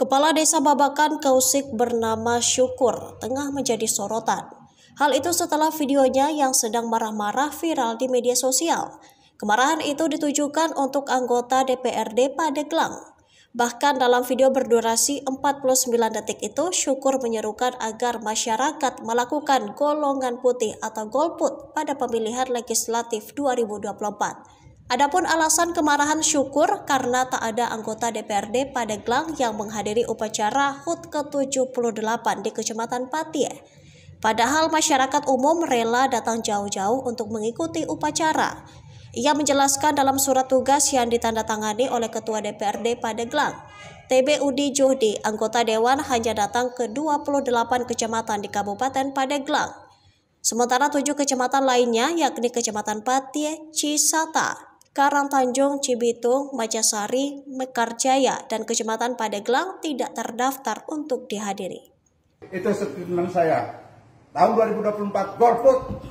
Kepala Desa Babakan Kausik bernama Syukur tengah menjadi sorotan. Hal itu setelah videonya yang sedang marah-marah viral di media sosial. Kemarahan itu ditujukan untuk anggota DPRD pada Padeglang. Bahkan dalam video berdurasi 49 detik itu, Syukur menyerukan agar masyarakat melakukan golongan putih atau golput pada pemilihan legislatif 2024. Adapun alasan kemarahan syukur karena tak ada anggota DPRD pada gelang yang menghadiri upacara HUT ke-78 di Kecamatan Patie. Padahal masyarakat umum rela datang jauh-jauh untuk mengikuti upacara. Ia menjelaskan dalam surat tugas yang ditandatangani oleh Ketua DPRD Padeglang. TB Udi Jodi, anggota Dewan hanya datang ke 28 kecamatan di Kabupaten Padeglang. Sementara tujuh kecamatan lainnya yakni Kecamatan Patie, Cisata, Tanjung, Cibitung, Majasari, Mekarjaya, dan Kecamatan Padeglang tidak terdaftar untuk dihadiri. Itu statement saya. Tahun 2024 golput